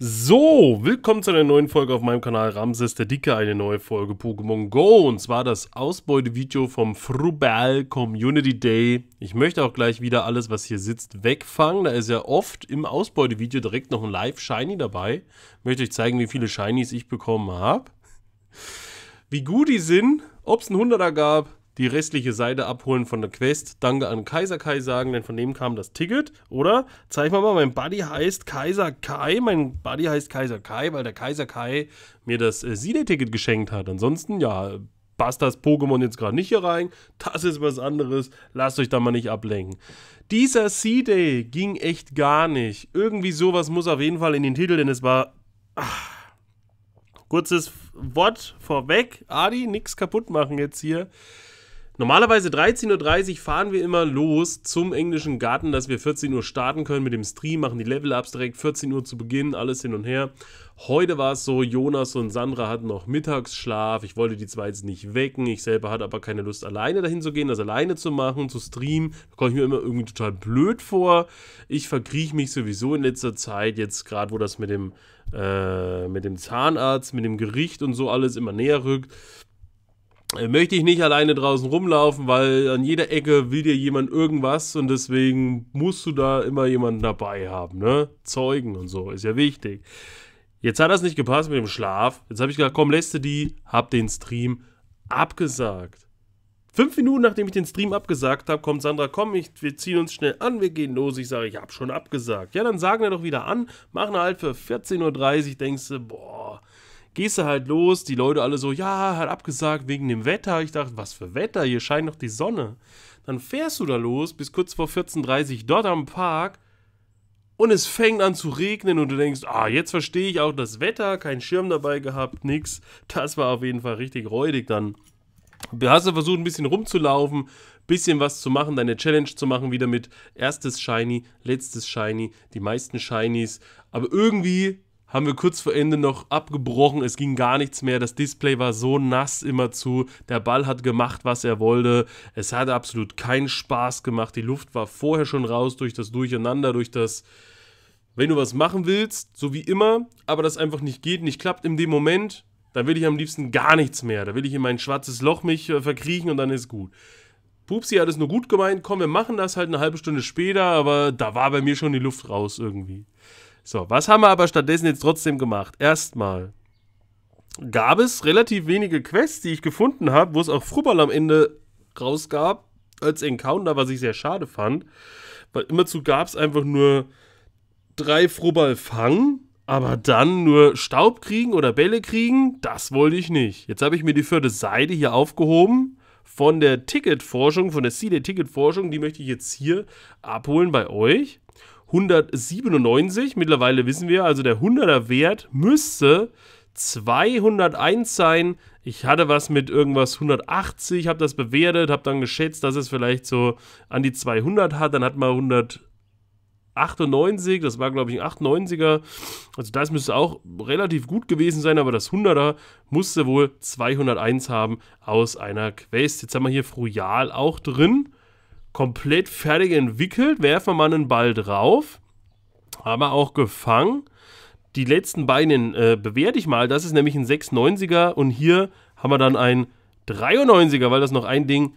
So, willkommen zu einer neuen Folge auf meinem Kanal Ramses der Dicke, eine neue Folge Pokémon Go und zwar das Ausbeutevideo vom Frubal Community Day. Ich möchte auch gleich wieder alles, was hier sitzt, wegfangen. Da ist ja oft im Ausbeutevideo direkt noch ein Live-Shiny dabei. Ich Möchte euch zeigen, wie viele Shinies ich bekommen habe. Wie gut die sind, ob es einen 100er gab, die restliche Seite abholen von der Quest. Danke an Kaiser Kai sagen, denn von dem kam das Ticket. Oder zeig mal mal, mein Buddy heißt Kaiser Kai. Mein Buddy heißt Kaiser Kai, weil der Kaiser Kai mir das äh, Side-Ticket geschenkt hat. Ansonsten, ja, passt das Pokémon jetzt gerade nicht hier rein. Das ist was anderes. Lasst euch da mal nicht ablenken. Dieser C-Day ging echt gar nicht. Irgendwie sowas muss auf jeden Fall in den Titel, denn es war. Ach, kurzes Wort vorweg. Adi, nichts kaputt machen jetzt hier. Normalerweise 13.30 Uhr fahren wir immer los zum englischen Garten, dass wir 14 Uhr starten können mit dem Stream, machen die Level-Ups direkt 14 Uhr zu Beginn, alles hin und her. Heute war es so, Jonas und Sandra hatten noch Mittagsschlaf. Ich wollte die zwei jetzt nicht wecken. Ich selber hatte aber keine Lust, alleine dahin zu gehen, das alleine zu machen, zu streamen. Da komme ich mir immer irgendwie total blöd vor. Ich verkrieche mich sowieso in letzter Zeit, jetzt gerade wo das mit dem, äh, mit dem Zahnarzt, mit dem Gericht und so alles immer näher rückt. Äh, möchte ich nicht alleine draußen rumlaufen, weil an jeder Ecke will dir jemand irgendwas und deswegen musst du da immer jemanden dabei haben, ne? Zeugen und so, ist ja wichtig. Jetzt hat das nicht gepasst mit dem Schlaf. Jetzt habe ich gesagt, komm, lässt du die, hab den Stream abgesagt. Fünf Minuten nachdem ich den Stream abgesagt habe, kommt Sandra, komm, ich, wir ziehen uns schnell an, wir gehen los. Ich sage, ich habe schon abgesagt. Ja, dann sagen wir doch wieder an, machen halt für 14.30 Uhr, denkst du, boah, gehst du halt los, die Leute alle so, ja, hat abgesagt wegen dem Wetter. Ich dachte, was für Wetter, hier scheint noch die Sonne. Dann fährst du da los bis kurz vor 14.30 Uhr dort am Park und es fängt an zu regnen und du denkst, ah, jetzt verstehe ich auch das Wetter, kein Schirm dabei gehabt, nix. Das war auf jeden Fall richtig räudig dann. Du hast versucht, ein bisschen rumzulaufen, bisschen was zu machen, deine Challenge zu machen, wieder mit erstes Shiny, letztes Shiny, die meisten Shinies. Aber irgendwie haben wir kurz vor Ende noch abgebrochen. Es ging gar nichts mehr. Das Display war so nass immerzu. Der Ball hat gemacht, was er wollte. Es hat absolut keinen Spaß gemacht. Die Luft war vorher schon raus durch das Durcheinander, durch das, wenn du was machen willst, so wie immer, aber das einfach nicht geht, nicht klappt in dem Moment, dann will ich am liebsten gar nichts mehr. Da will ich in mein schwarzes Loch mich äh, verkriechen und dann ist gut. Pupsi hat es nur gut gemeint, komm, wir machen das halt eine halbe Stunde später, aber da war bei mir schon die Luft raus irgendwie. So, was haben wir aber stattdessen jetzt trotzdem gemacht? Erstmal gab es relativ wenige Quests, die ich gefunden habe, wo es auch Frubball am Ende rausgab als Encounter, was ich sehr schade fand. Weil immerzu gab es einfach nur drei Frubball fangen, aber dann nur Staub kriegen oder Bälle kriegen, das wollte ich nicht. Jetzt habe ich mir die vierte Seite hier aufgehoben von der Ticketforschung, von der CD-Ticketforschung, die möchte ich jetzt hier abholen bei euch. 197. Mittlerweile wissen wir, also der 100er Wert müsste 201 sein. Ich hatte was mit irgendwas 180, habe das bewertet, habe dann geschätzt, dass es vielleicht so an die 200 hat. Dann hat man 198, das war glaube ich ein 98er. Also das müsste auch relativ gut gewesen sein, aber das 100er musste wohl 201 haben aus einer Quest. Jetzt haben wir hier Fruial auch drin komplett fertig entwickelt, werfen wir mal einen Ball drauf, haben wir auch gefangen. Die letzten beiden äh, bewerte ich mal, das ist nämlich ein 96 er und hier haben wir dann ein 93er, weil das noch ein Ding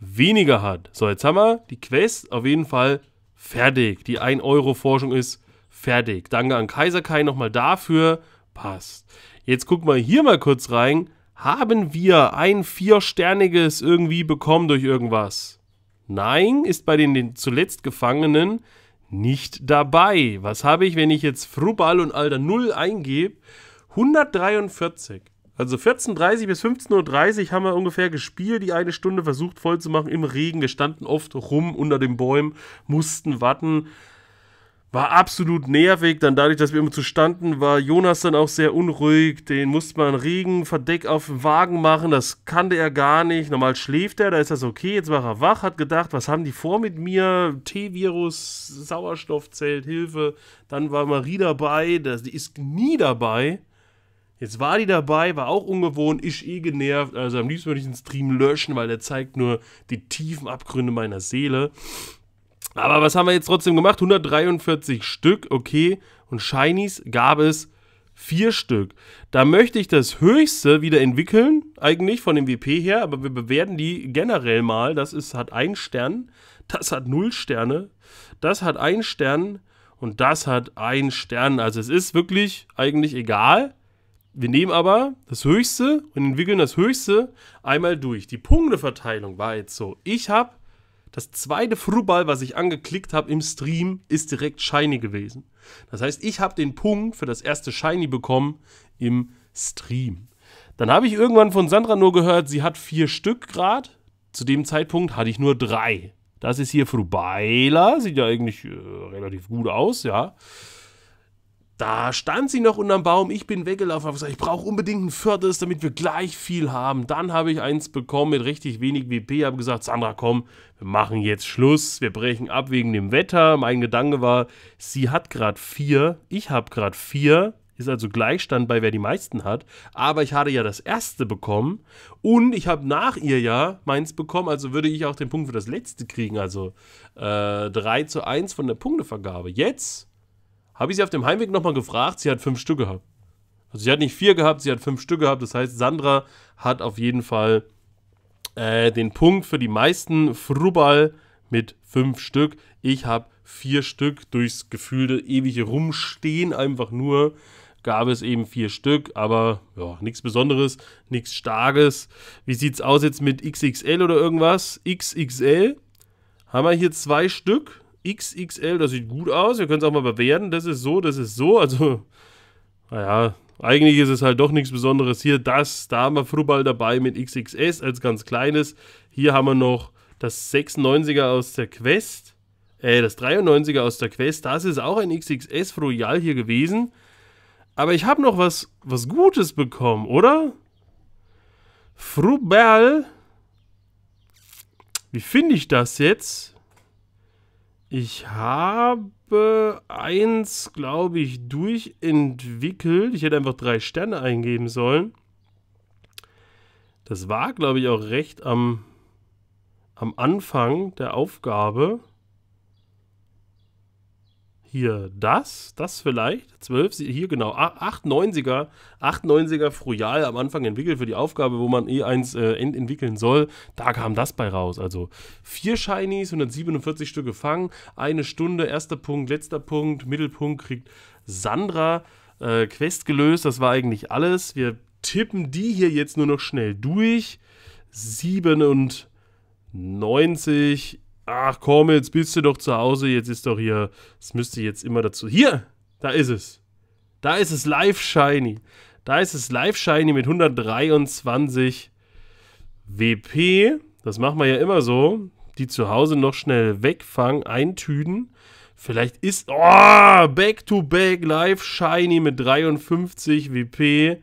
weniger hat. So, jetzt haben wir die Quest auf jeden Fall fertig. Die 1-Euro-Forschung ist fertig. Danke an Kaiserkai nochmal dafür. Passt. Jetzt gucken wir hier mal kurz rein. Haben wir ein viersterniges irgendwie bekommen durch irgendwas? Nein ist bei den zuletzt Gefangenen nicht dabei. Was habe ich, wenn ich jetzt Frubal und Alter 0 eingebe? 143. Also 14.30 bis 15.30 Uhr haben wir ungefähr gespielt, die eine Stunde versucht voll zu machen im Regen. Wir standen oft rum unter den Bäumen, mussten warten war absolut nervig. Dann dadurch, dass wir immer zu standen, war Jonas dann auch sehr unruhig. Den musste man Regen, Verdeck auf den Wagen machen. Das kannte er gar nicht. Normal schläft er, da ist das okay. Jetzt war er wach, hat gedacht, was haben die vor mit mir? T-Virus, Sauerstoffzelt, Hilfe. Dann war Marie dabei. die ist nie dabei. Jetzt war die dabei, war auch ungewohnt, ist eh genervt. Also am liebsten würde ich den Stream löschen, weil der zeigt nur die tiefen Abgründe meiner Seele. Aber was haben wir jetzt trotzdem gemacht? 143 Stück, okay. Und Shinies gab es vier Stück. Da möchte ich das höchste wieder entwickeln, eigentlich von dem WP her, aber wir bewerten die generell mal. Das ist, hat ein Stern, das hat null Sterne, das hat ein Stern und das hat ein Stern. Also es ist wirklich eigentlich egal. Wir nehmen aber das höchste und entwickeln das höchste einmal durch. Die Punkteverteilung war jetzt so. Ich habe das zweite Frubal, was ich angeklickt habe im Stream, ist direkt shiny gewesen. Das heißt, ich habe den Punkt für das erste shiny bekommen im Stream. Dann habe ich irgendwann von Sandra nur gehört, sie hat vier Stück gerade. Zu dem Zeitpunkt hatte ich nur drei. Das ist hier Frubaila, sieht ja eigentlich äh, relativ gut aus, ja. Da stand sie noch unterm Baum, ich bin weggelaufen, habe gesagt, ich brauche unbedingt ein viertes, damit wir gleich viel haben. Dann habe ich eins bekommen mit richtig wenig WP, habe gesagt, Sandra, komm, wir machen jetzt Schluss, wir brechen ab wegen dem Wetter. Mein Gedanke war, sie hat gerade vier, ich habe gerade vier, ist also Gleichstand bei wer die meisten hat. Aber ich hatte ja das erste bekommen und ich habe nach ihr ja meins bekommen, also würde ich auch den Punkt für das letzte kriegen, also äh, 3 zu 1 von der Punktevergabe. Jetzt habe ich sie auf dem Heimweg nochmal gefragt, sie hat fünf Stück gehabt. Also sie hat nicht vier gehabt, sie hat fünf Stück gehabt. Das heißt, Sandra hat auf jeden Fall äh, den Punkt für die meisten Frubal mit fünf Stück. Ich habe vier Stück durchs gefühlte ewige Rumstehen einfach nur gab es eben vier Stück, aber ja, nichts Besonderes, nichts Starkes. Wie sieht es aus jetzt mit XXL oder irgendwas? XXL haben wir hier zwei Stück. XXL, das sieht gut aus. Wir können es auch mal bewerten. Das ist so, das ist so. Also, naja, eigentlich ist es halt doch nichts Besonderes. Hier das, da haben wir Frubal dabei mit XXS als ganz kleines. Hier haben wir noch das 96er aus der Quest. Äh, das 93er aus der Quest. Das ist auch ein XXS Royal hier gewesen. Aber ich habe noch was, was Gutes bekommen, oder? Frubal. Wie finde ich das jetzt? Ich habe eins, glaube ich, durchentwickelt. Ich hätte einfach drei Sterne eingeben sollen. Das war, glaube ich, auch recht am, am Anfang der Aufgabe hier das, das vielleicht, 12, hier genau, 890er, 890er Froyal am Anfang entwickelt für die Aufgabe, wo man E1 eh äh, entwickeln soll. Da kam das bei raus. Also vier Shinies, 147 Stück gefangen, eine Stunde, erster Punkt, letzter Punkt, Mittelpunkt kriegt Sandra. Äh, Quest gelöst, das war eigentlich alles. Wir tippen die hier jetzt nur noch schnell durch. 97 Ach komm, jetzt bist du doch zu Hause, jetzt ist doch hier, Es müsste jetzt immer dazu. Hier, da ist es. Da ist es live shiny. Da ist es live shiny mit 123 WP. Das machen wir ja immer so. Die zu Hause noch schnell wegfangen, eintüden. Vielleicht ist. Oh, back to back live shiny mit 53 WP.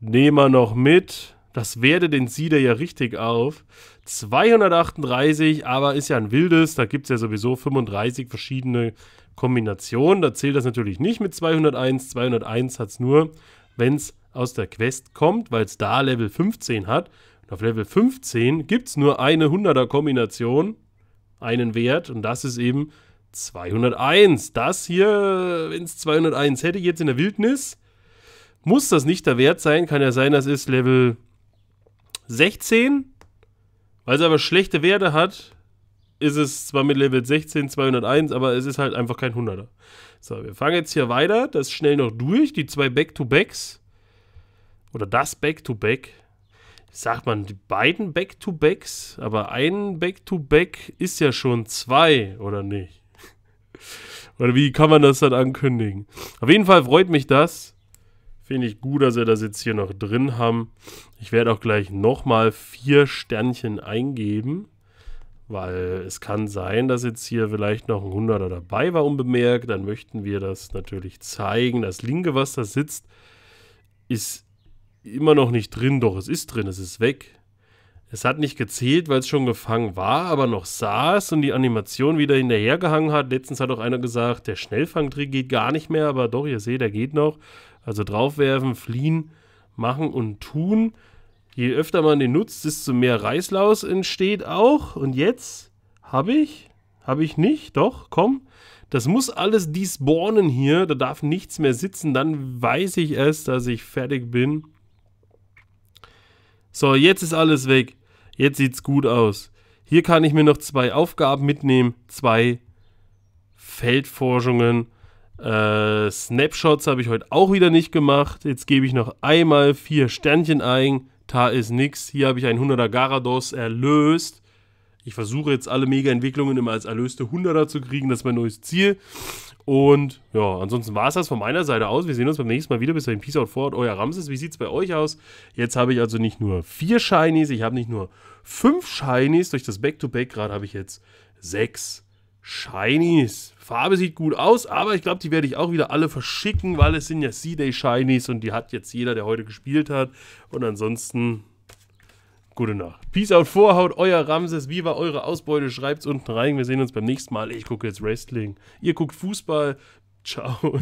Nehmen wir noch mit. Das werde den Sieder ja richtig auf. 238, aber ist ja ein wildes. Da gibt es ja sowieso 35 verschiedene Kombinationen. Da zählt das natürlich nicht mit 201. 201 hat es nur, wenn es aus der Quest kommt, weil es da Level 15 hat. Und auf Level 15 gibt es nur eine 100er-Kombination, einen Wert. Und das ist eben 201. Das hier, wenn es 201 hätte, jetzt in der Wildnis, muss das nicht der Wert sein. Kann ja sein, das ist Level 16. Weil sie aber schlechte Werte hat, ist es zwar mit Level 16 201, aber es ist halt einfach kein 100er. So, wir fangen jetzt hier weiter. Das schnell noch durch. Die zwei Back-to-Backs. Oder das Back-to-Back. Sagt man die beiden Back-to-Backs? Aber ein Back-to-Back -Back ist ja schon zwei, oder nicht? oder wie kann man das dann ankündigen? Auf jeden Fall freut mich das. Finde ich gut, dass wir das jetzt hier noch drin haben. Ich werde auch gleich nochmal vier Sternchen eingeben, weil es kann sein, dass jetzt hier vielleicht noch ein Hunderter dabei war, unbemerkt. Dann möchten wir das natürlich zeigen. Das linke, was da sitzt, ist immer noch nicht drin. Doch, es ist drin, es ist weg. Es hat nicht gezählt, weil es schon gefangen war, aber noch saß und die Animation wieder hinterhergehangen hat. Letztens hat auch einer gesagt, der Schnellfangtrick geht gar nicht mehr, aber doch, ihr seht, der geht noch. Also draufwerfen, fliehen, machen und tun. Je öfter man den nutzt, desto mehr Reißlaus entsteht auch. Und jetzt habe ich, habe ich nicht, doch, komm. Das muss alles despawnen hier. Da darf nichts mehr sitzen. Dann weiß ich es, dass ich fertig bin. So, jetzt ist alles weg. Jetzt sieht's gut aus. Hier kann ich mir noch zwei Aufgaben mitnehmen. Zwei Feldforschungen äh, Snapshots habe ich heute auch wieder nicht gemacht. Jetzt gebe ich noch einmal vier Sternchen ein. Da ist nix. Hier habe ich einen 100er Garados erlöst. Ich versuche jetzt alle Mega-Entwicklungen immer als erlöste 100er zu kriegen. Das ist mein neues Ziel. Und ja, ansonsten war es das von meiner Seite aus. Wir sehen uns beim nächsten Mal wieder. Bis dahin, Peace out fort. Euer Ramses, wie sieht es bei euch aus? Jetzt habe ich also nicht nur vier Shinies, ich habe nicht nur fünf Shinies. Durch das Back-to-Back gerade habe ich jetzt sechs. Shinies. Farbe sieht gut aus, aber ich glaube, die werde ich auch wieder alle verschicken, weil es sind ja C-Day Shinies und die hat jetzt jeder, der heute gespielt hat. Und ansonsten, gute Nacht. Peace out, Vorhaut, euer Ramses. Wie war eure Ausbeute? Schreibt's unten rein. Wir sehen uns beim nächsten Mal. Ich gucke jetzt Wrestling. Ihr guckt Fußball. Ciao.